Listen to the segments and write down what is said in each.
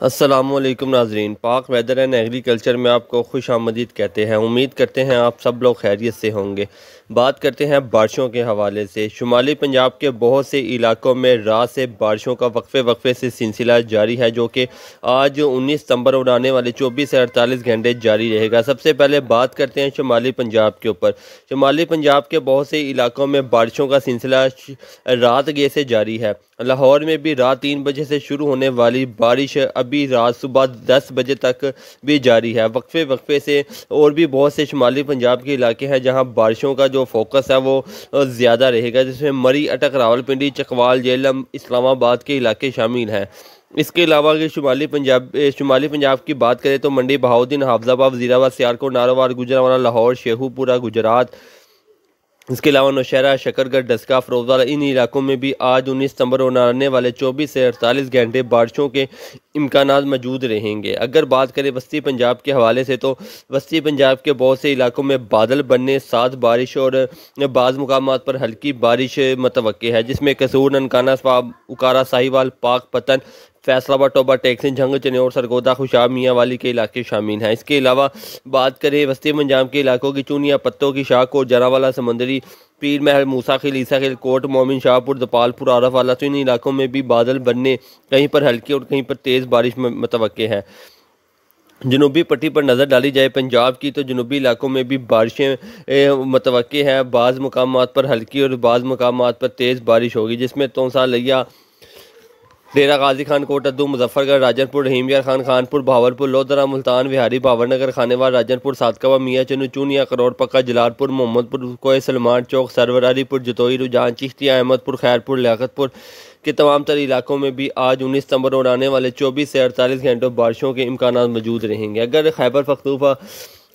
असलम नाजरीन पाक weather and agriculture में आपको खुश आमदीद कहते हैं उम्मीद करते हैं आप सब लोग खैरियत से होंगे बात करते हैं बारिशों के हवाले से शुमाली पंजाब के बहुत से इलाकों में रात से बारिशों का वक्फे वक्फे से सिलसिला जारी है जो कि आज 19 सितंबर और आने वाले 24 से 48 घंटे जारी रहेगा सबसे पहले बात करते हैं शुमाली पंजाब के ऊपर शुमाली पंजाब के बहुत से इलाकों में बारिशों का सिलसिला रात गे से जारी है लाहौर में भी रात तीन बजे से शुरू होने वाली बारिश अभी रात सुबह दस बजे तक भी जारी है वक्फे वक्फे से और भी बहुत से शुमाली पंजाब के इलाके हैं जहाँ बारिशों का जो फोकस है वो ज़्यादा रहेगा जिसमें मरी अटक रावलपिंडी चकवाल जेलम इस्लामाबाद के इलाके शामिल हैं इसके अलावा अगर शुमाली पंजाब शुमाली पंजाब की बात करें तो मंडी बहाउद्दीन हाफजाबाद वजीराबाद सियारकोट नारोवार गुजरावाला लाहौर शेहूपुरा गुजरात इसके अलावा नौशहरा शकरगढ़ डस्का फरोजाला इन इलाकों में भी आज उन्नीस सितंबर और आने वाले चौबीस से अड़तालीस घंटे बारिशों के इम्कान मौजूद रहेंगे अगर बात करें वस्ती पंजाब के हवाले से तो वस्ती पंजाब के बहुत से इलाकों में बादल बनने साथ बारिश और बाज़ मकाम पर हल्की बारिश मतवे है जिसमें कसूर ननकाना उकारा साहिवाल पाक पतन फैसलाबाद टोबा जंग झंग और सरगोदा खुशाब मियाँ वाली के इलाके शामिल हैं इसके अलावा बात करें वस्ती पंजाब के इलाकों की चूनिया पत्तों की शाख और जरावाला समंदरी पीर महल मूसा खिल ईसा खिल कोट मोमिन शाहपुर दपालपुर आरफ वाला तो इन इलाकों में भी बादल बनने कहीं पर हल्की और कहीं पर तेज़ बारिश मतव है जनूबी पट्टी पर नज़र डाली जाए पंजाब की तो जनूबी इलाकों में भी बारिशें मतव हैं बाज़ मकाम पर हल्की और बाज़ मकाम पर तेज़ बारिश होगी जिसमें तोसा लिया डेरा गाजी खान कोट अद्दू मुजफ्फरगढ़ राजनपुर रहीमयार खान खानपुर भावरपुर लोधरा मुल्तान विहारी भावरनगर खानेवाल राजनपुर सातकवा मियाँ चनू चूनिया पक्का जलालपुर मोहम्मदपुर कोय सलमान चौक सरवर अलीपुर जतोई रुझान चिश्तिया अहमदपुर खैरपुर लियातपुर के तमाम तर इलाकों में भी आज उन्नीस सितंबर और आने वाले चौबीस से अड़तालीस घंटों बारिशों के इम्कान मौजूद रहेंगे अगर खैबर पखतूफा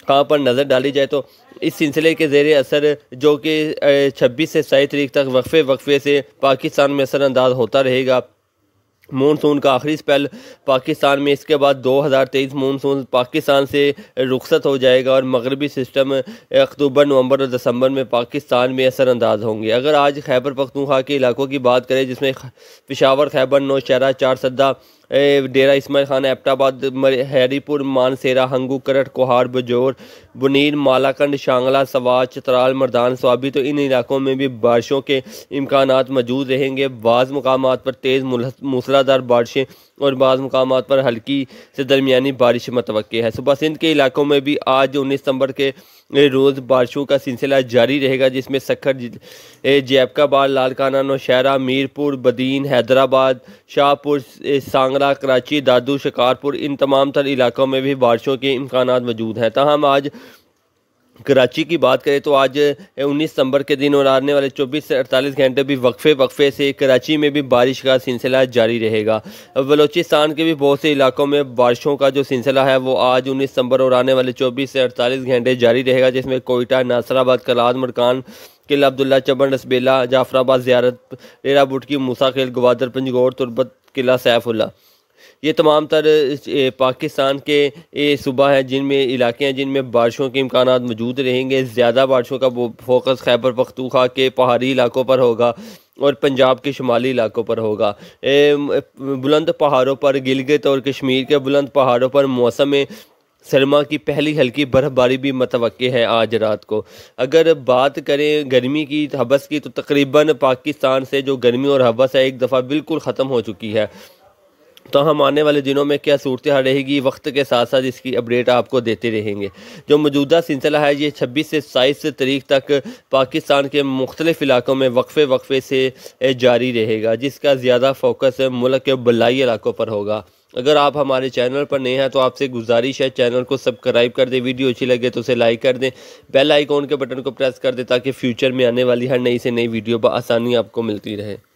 कहाँ पर नज़र डाली जाए तो इस सिलसिले के जेर असर जो कि छब्बीस से सही तरीक तक वक्फे वक्फे से पाकिस्तान में असरानंदाज होता रहेगा मानसून का आखिरी स्पेल पाकिस्तान में इसके बाद 2023 मानसून पाकिस्तान से रुखसत हो जाएगा और मगरबी सिस्टम अक्टूबर नवंबर और दिसंबर में पाकिस्तान में असरानंदाज होंगे अगर आज खैबर पखतूखा के इलाकों की बात करें जिसमें पिशावर खैबर नौशहरा चार सद्दा डेरा इसमाइल खान एबटाबाद हैरीपुर मानसेरा हंगू करट कोहार बजोर बुनीर मालाकंड शांगला सवाज चतराल मर्दान स्वाबी तो इन इलाकों में भी बारिशों के इम्कान मौजूद रहेंगे बाज़ मकाम पर तेज़ मूसलाधार बारिशें और बाज़ मकाम पर हल्की से दरमियानी बारिश मतव है सुबह सिंध के इलाकों में भी आज उन्नीस सितम्बर के रोज़ बारिशों का सिलसिला जारी रहेगा जिसमें सखर जैबकाबाद लालकाना नौशहरा मीरपुर बदीन हैदराबाद शाहपुर सांग कांगड़ा कराची दादू शिकारपुर इन तमाम तर इलाकों में भी बारिशों के इम्कान मौजूद हैं तहम तो आज कराची की बात करें तो आज 19 सितंबर के दिन और आने वाले 24 से 48 घंटे भी वक्फे वक्फे से कराची में भी बारिश का सिलसिला जारी रहेगा बलोचिस्तान के भी बहुत से इलाकों में बारिशों का जो सिलसिला है वो आज 19 सितंबर और आने वाले 24 से 48 घंटे जारी रहेगा जिसमें कोयटा नासराबाद कलाद मरकान किला अब्दुल्ला चबन रसबेला जाफराबाद ज्यारत डेरा बुटकी मूसा खेल गवादर पंजगौर तुरबत किला सैफुल्ला ये तमाम तर पाकिस्तान के सूबा हैं जिनमें इलाके हैं जिनमें बारिशों के इम्कान मौजूद रहेंगे ज़्यादा बारिशों का फोकस खैबर पख्तूखा के पहाड़ी इलाकों पर होगा और पंजाब के शुमाली इलाकों पर होगा बुलंद पहाड़ों पर गिलगित और कश्मीर के बुलंद पहाड़ों पर मौसम सरमा की पहली हल्की बर्फ़बारी भी मतव है आज रात को अगर बात करें गर्मी की हबस की तो तकरीबन पाकिस्तान से जो गर्मी और हबस है एक दफ़ा बिल्कुल ख़त्म हो चुकी है तो हम आने वाले दिनों में क्या सूरत हाल रहेगी वक्त के साथ साथ इसकी अपडेट आपको देते रहेंगे जो मौजूदा सिलसिला है ये छब्बीस से सताईस तरीक तक पाकिस्तान के मुख्तलिफ इलाकों में वक्फे वक्फे से जारी रहेगा जिसका ज़्यादा फोकस मुल्क के बलाई इलाकों पर होगा अगर आप हमारे चैनल पर नए हैं तो आपसे गुजारिश है चैनल को सब्सक्राइब कर दें वीडियो अच्छी लगे तो उसे लाइक कर दें बेल आइकॉन के बटन को प्रेस कर दें ताकि फ्यूचर में आने वाली हर नई से नई वीडियो पर आसानी आपको मिलती रहे